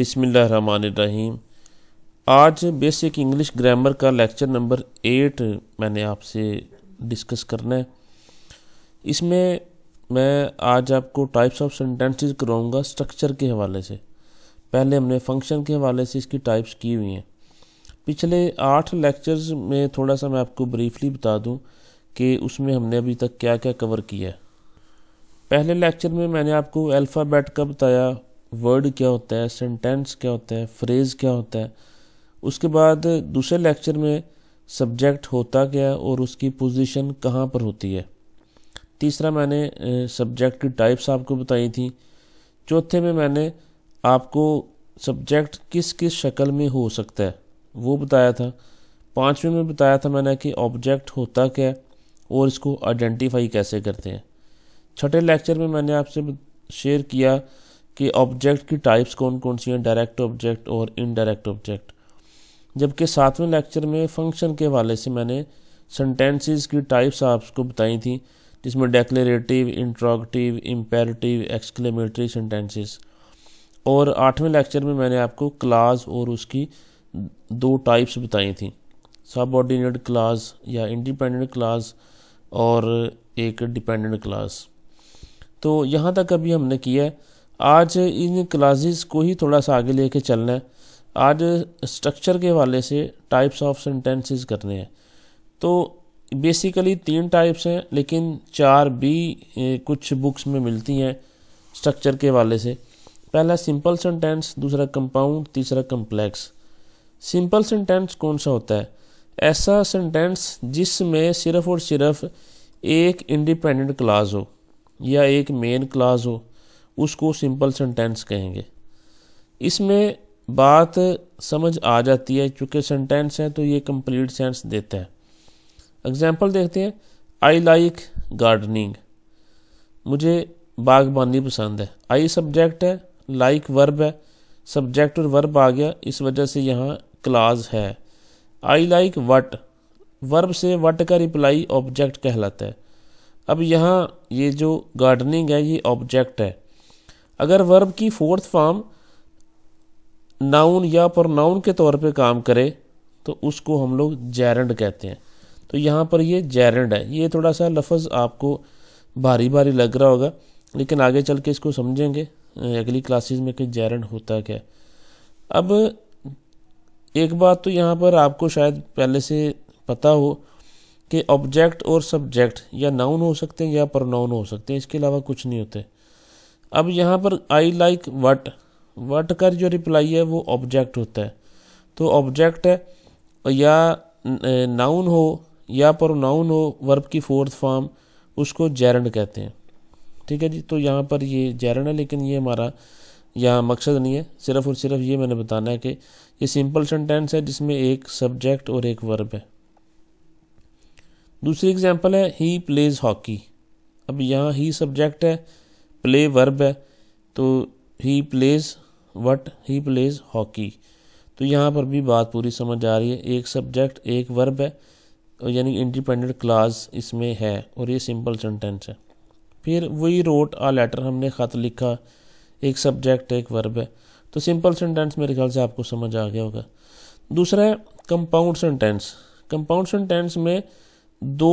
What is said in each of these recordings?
बिसमीम आज basic English grammar का लेक्चर नंबर एट मैंने आपसे डिस्कस करना है इसमें मैं आज आपको टाइप्स ऑफ सेंटेंसेस कराऊंगा स्ट्रक्चर के हवाले से पहले हमने फंक्शन के हवाले से इसकी टाइप्स की हुई हैं पिछले आठ लेक्चर्स में थोड़ा सा मैं आपको ब्रीफली बता दूं कि उसमें हमने अभी तक क्या क्या कवर किया है पहले लेक्चर में मैंने आपको अल्फ़ाबेट का बताया वर्ड क्या होता है सेंटेंस क्या होता है फ्रेज़ क्या होता है उसके बाद दूसरे लेक्चर में सब्जेक्ट होता क्या है और उसकी पोजीशन कहाँ पर होती है तीसरा मैंने सब्जेक्ट की टाइप्स आपको बताई थी चौथे में मैंने आपको सब्जेक्ट किस किस शक्ल में हो सकता है वो बताया था पाँचवें में बताया था मैंने कि ऑब्जेक्ट होता क्या है और इसको आइडेंटिफाई कैसे करते हैं छठे लेक्चर में मैंने आपसे शेयर किया कि ऑब्जेक्ट की टाइप्स कौन कौन सी हैं डायरेक्ट ऑब्जेक्ट और इनडायरेक्ट ऑब्जेक्ट जबकि सातवें लेक्चर में फंक्शन के हवाले से मैंने सेंटेंसेस की टाइप्स आपको बताई थी जिसमें declarative interrogative imperative exclamatory sentences और आठवें लेक्चर में मैंने आपको क्लाज और उसकी दो टाइप्स बताई थी सब ऑर्डिनेट क्लाज या इंडिपेंडेंट क्लाज और एक डिपेंडेंट क्लाज तो यहाँ तक अभी हमने किया है आज इन क्लासेस को ही थोड़ा सा आगे लेके चलना है आज स्ट्रक्चर के हवाले से टाइप्स ऑफ सेंटेंसेस करने हैं तो बेसिकली तीन टाइप्स हैं लेकिन चार भी कुछ बुक्स में मिलती हैं स्ट्रक्चर के हवाले से पहला सिंपल सेंटेंस दूसरा कंपाउंड तीसरा कम्प्लेक्स सिंपल सेंटेंस कौन सा होता है ऐसा सेंटेंस जिसमें सिर्फ और सिर्फ एक इंडिपेंडेंट क्लाज हो या एक मेन क्लाज हो उसको सिंपल सेंटेंस कहेंगे इसमें बात समझ आ जाती है क्योंकि सेंटेंस है तो ये कंप्लीट सेंस देता है एग्जाम्पल देखते हैं आई लाइक गार्डनिंग मुझे बागबानी पसंद है आई सब्जेक्ट है लाइक like वर्ब है सब्जेक्ट और वर्ब आ गया इस वजह से यहाँ क्लाज है आई लाइक वट वर्ब से वट का रिप्लाई ऑब्जेक्ट कहलाता है अब यहाँ ये जो गार्डनिंग है ये ऑब्जेक्ट है अगर वर्ब की फोर्थ फॉर्म नाउन या प्रोनाउन के तौर पे काम करे तो उसको हम लोग जैरेंड कहते हैं तो यहाँ पर ये जैरेंड है ये थोड़ा सा लफज आपको भारी भारी लग रहा होगा लेकिन आगे चल के इसको समझेंगे अगली क्लासेस में कि जैरंड होता क्या अब एक बात तो यहाँ पर आपको शायद पहले से पता हो कि ऑब्जेक्ट और सब्जेक्ट या नाउन हो सकते हैं या प्रोनाउन हो सकते हैं इसके अलावा कुछ नहीं होते अब यहाँ पर आई लाइक वट वट का जो रिप्लाई है वो ऑब्जेक्ट होता है तो ऑब्जेक्ट या नाउन हो या प्रोनाउन हो वर्ब की फोर्थ फॉर्म उसको जैरन कहते हैं ठीक है जी तो यहाँ पर ये जैरन है लेकिन ये हमारा यहाँ मकसद नहीं है सिर्फ और सिर्फ ये मैंने बताना है कि ये सिंपल सेंटेंस है जिसमें एक सब्जेक्ट और एक वर्ब है दूसरी एग्जांपल है ही प्लेज हॉकी अब यहाँ ही सब्जेक्ट है प्ले वर्ब है तो he plays what he plays hockey तो यहाँ पर भी बात पूरी समझ आ रही है एक सब्जेक्ट एक वर्ब है यानी इंडिपेंडेंट क्लास इसमें है और ये सिंपल सेंटेंस है फिर वही रोट आ लेटर हमने ख़त लिखा एक सब्जेक्ट एक वर्ब है तो सिंपल सेंटेंस मेरे ख्याल से आपको समझ आ गया होगा दूसरा है कंपाउंड सेंटेंस कंपाउंड सेंटेंस में दो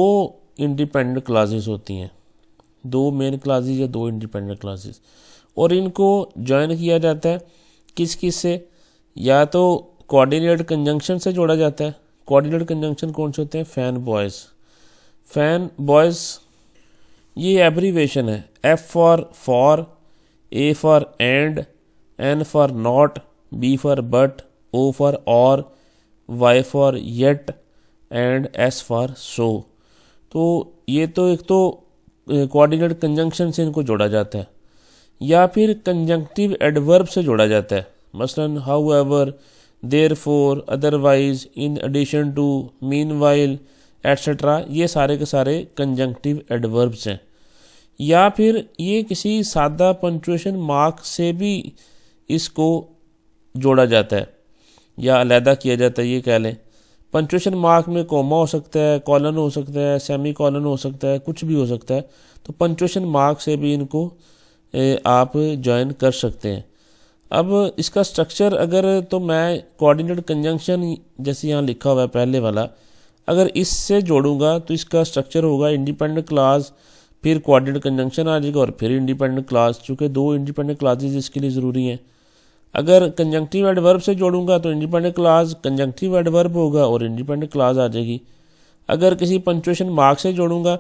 इंडिपेंडेंट क्लासेस होती हैं दो मेन क्लासेज या दो इंडिपेंडेंट क्लासेज और इनको ज्वाइन किया जाता है किस किस से या तो कोऑर्डिनेट कंजंक्शन से जोड़ा जाता है कोऑर्डिनेट कंजंक्शन कौन से होते हैं फैन बॉयज़ फैन बॉयज़ ये एब्रीवेशन है F for for A for and N for not B for but O for or Y for yet and S for so तो ये तो एक तो कोऑर्डिनेट कंजंक्शन से इनको जोड़ा जाता है या फिर कंजंक्टिव एडवर्ब से जोड़ा जाता है मसलन however therefore otherwise in addition to meanwhile etcetera ये सारे के सारे कंजंक्टिव एडवर्ब्स हैं या फिर ये किसी सादा पंचुएशन मार्क से भी इसको जोड़ा जाता है या अलहदा किया जाता है ये कह लें पंचुएशन मार्क में कोमा हो सकता है कॉलन हो सकता है सेमी कॉलन हो सकता है कुछ भी हो सकता है तो पंचुएशन मार्क से भी इनको आप ज्वाइन कर सकते हैं अब इसका स्ट्रक्चर अगर तो मैं कोऑर्डिनेट कंजंक्शन जैसे यहाँ लिखा हुआ है पहले वाला अगर इससे जोड़ूंगा तो इसका स्ट्रक्चर होगा इंडिपेंडेंट क्लास फिर कोऑर्डिनेट कंजंक्शन आ जाएगा और फिर इंडिपेंडेंट क्लास चूँकि दो इंडिपेंडेंट क्लासेज इसके लिए ज़रूरी हैं अगर कंजंक्टिव एडवर्ब से जोड़ूंगा तो इंडिपेंडेंट क्लाज कंजंक्टिव एडवर्ब होगा और इंडिपेंडेंट क्लाज आ जाएगी अगर किसी पंचुएशन मार्क से जोड़ूंगा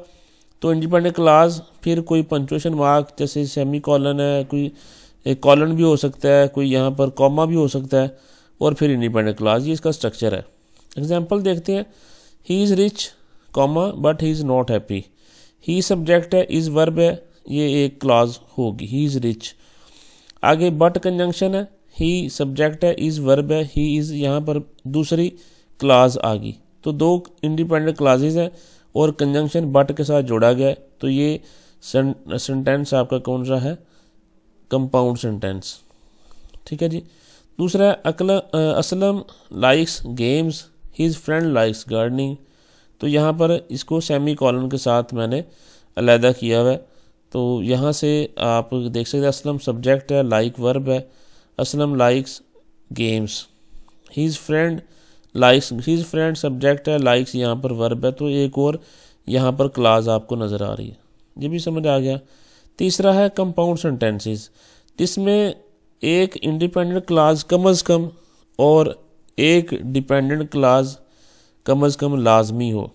तो इंडिपेंडेंट क्लाज फिर कोई पंचुएशन मार्क जैसे सेमी कॉलन है कोई एक कॉलन भी हो सकता है कोई यहाँ पर कॉमा भी हो सकता है और फिर इंडिपेंडेंट क्लाज ये इसका स्ट्रक्चर है एग्जाम्पल देखते हैं he is rich comma but he is not happy he subject है इज़ वर्ब है ये एक क्लाज होगी ही इज़ रिच आगे बट कंजंक्शन है ही सब्जेक्ट है इज़ वर्ब है ही इज़ यहाँ पर दूसरी क्लास आ गई तो दो इंडिपेंडेंट क्लाजेज हैं और कंजंक्शन बट के साथ जोड़ा गया तो ये सेंटेंस आपका कौन सा है कंपाउंड सेंटेंस ठीक है जी दूसरा अकल Aslam likes games his friend likes gardening तो यहाँ पर इसको सेमी कॉलन के साथ मैंने अलहदा किया हुआ है तो यहाँ से आप देख सकते हैं असलम सब्जेक्ट है लाइक वर्ब है Aslam likes games. His friend likes his friend subject है likes यहाँ पर verb है तो एक और यहाँ पर क्लास आपको नज़र आ रही है ये भी समझ आ गया तीसरा है कंपाउंड सेंटेंसेस जिसमें एक इंडिपेंडेंट क्लाज कम अज़ कम और एक डिपेंडेंट क्लाज कम अज़ कम लाजमी हो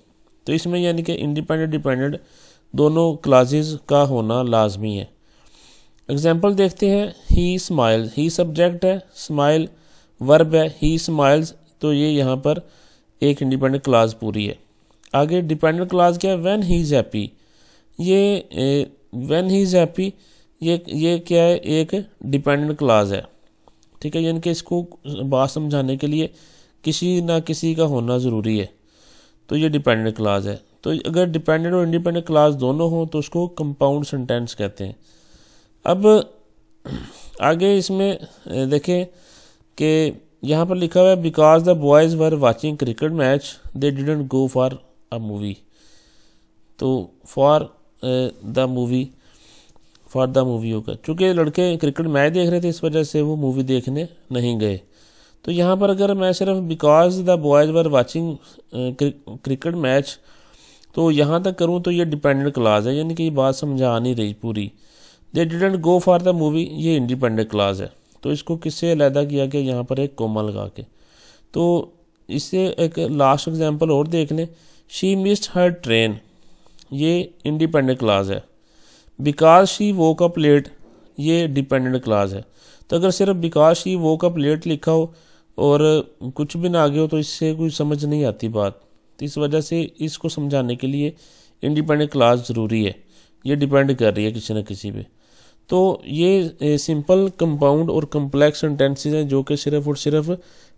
तो इसमें यानी कि इंडिपेंडेंट डिपेंडेंट दोनों क्लाजेस का होना लाजमी है एग्जाम्पल देखते हैं ही स्माइल ही सब्जेक्ट है स्माइल वर्ब है ही स्माइल्स तो ये यहाँ पर एक इंडिपेंडेंट क्लास पूरी है आगे डिपेंडेंट क्लास क्या है वैन ही इज़ हैप्पी ये वैन ही इज़ हैप्पी ये ये क्या है एक डिपेंडेंट क्लाज है ठीक है यानी कि इसको बात समझाने के लिए किसी ना किसी का होना ज़रूरी है तो ये डिपेंडेंट क्लास है तो अगर डिपेंडेंट और इंडिपेंडेंट क्लास दोनों हों तो उसको कंपाउंड सेंटेंस कहते हैं अब आगे इसमें देखें कि यहाँ पर लिखा हुआ है because the boys were watching cricket match they didn't go for a movie तो for the movie for the movie होगा चूँकि लड़के क्रिकेट मैच देख रहे थे इस वजह से वो मूवी देखने नहीं गए तो यहाँ पर अगर मैं सिर्फ because the boys were watching cricket match तो यहाँ तक करूँ तो ये डिपेंडेंट क्लास है यानी कि ये बात समझा नहीं रही पूरी they didn't go for the movie ये इंडिपेंडेंट क्लाज है तो इसको किससे अलहदा किया गया यहाँ पर एक कोमा लगा के तो इससे एक लास्ट एग्जाम्पल और देख लें शी मिस्ड हर ट्रेन ये इंडिपेंडेंट क्लाज है because she woke up late ये डिपेंडेंट क्लाज है तो अगर सिर्फ because she woke up late लिखा हो और कुछ भी ना आगे हो तो इससे कोई समझ नहीं आती बात तो इस वजह से इसको समझाने के लिए इंडिपेंडेंट क्लास ज़रूरी है ये डिपेंड कर रही है किसी न किसी पर तो ये सिंपल कंपाउंड और कम्प्लेक्स सेंटेंसेज हैं जो कि सिर्फ और सिर्फ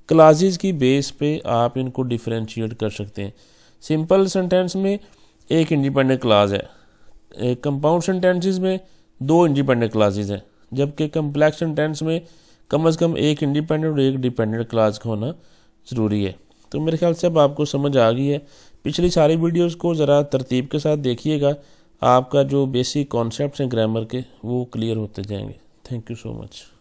क्लाजेज की बेस पे आप इनको डिफ्रेंशिएट कर सकते हैं सिंपल सेंटेंस में एक इंडिपेंडेंट क्लाज है कंपाउंड सेंटेंसेज में दो इंडिपेंडेंट क्लाजेज हैं जबकि कम्प्लेक्स सेंटेंस में कम अज़ कम एक इंडिपेंडेंट और एक डिपेंडेंट क्लाज का होना ज़रूरी है तो मेरे ख्याल से अब आपको समझ आ गई है पिछली सारी वीडियोज़ को ज़रा तरतीब के साथ देखिएगा आपका जो बेसिक कॉन्सेप्ट हैं ग्रामर के वो क्लियर होते जाएंगे थैंक यू सो मच